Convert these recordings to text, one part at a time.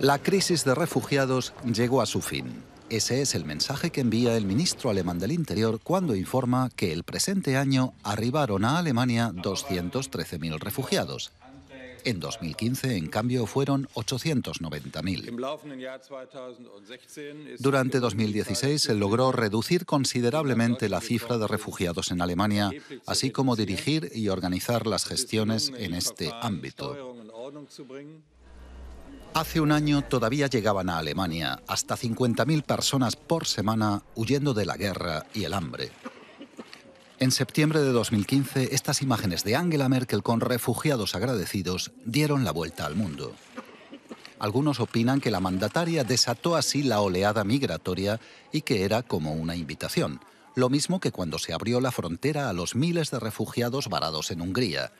La crisis de refugiados llegó a su fin. Ese es el mensaje que envía el ministro alemán del Interior cuando informa que el presente año arribaron a Alemania 213.000 refugiados. En 2015, en cambio, fueron 890.000. Durante 2016 se logró reducir considerablemente la cifra de refugiados en Alemania, así como dirigir y organizar las gestiones en este ámbito. Hace un año todavía llegaban a Alemania hasta 50.000 personas por semana huyendo de la guerra y el hambre. En septiembre de 2015, estas imágenes de Angela Merkel con refugiados agradecidos dieron la vuelta al mundo. Algunos opinan que la mandataria desató así la oleada migratoria y que era como una invitación, lo mismo que cuando se abrió la frontera a los miles de refugiados varados en Hungría,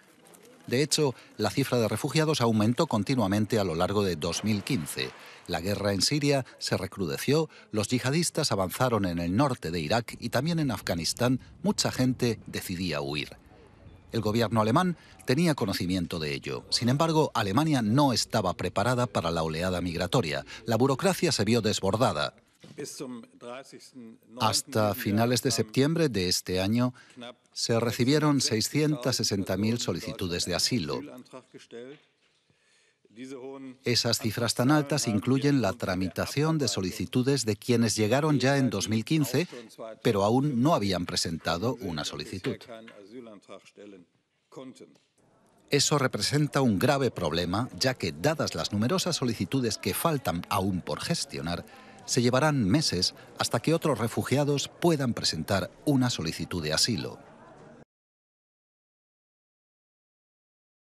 de hecho, la cifra de refugiados aumentó continuamente a lo largo de 2015. La guerra en Siria se recrudeció, los yihadistas avanzaron en el norte de Irak y también en Afganistán mucha gente decidía huir. El gobierno alemán tenía conocimiento de ello. Sin embargo, Alemania no estaba preparada para la oleada migratoria. La burocracia se vio desbordada. Hasta finales de septiembre de este año se recibieron 660.000 solicitudes de asilo. Esas cifras tan altas incluyen la tramitación de solicitudes de quienes llegaron ya en 2015, pero aún no habían presentado una solicitud. Eso representa un grave problema, ya que dadas las numerosas solicitudes que faltan aún por gestionar, se llevarán meses hasta que otros refugiados puedan presentar una solicitud de asilo.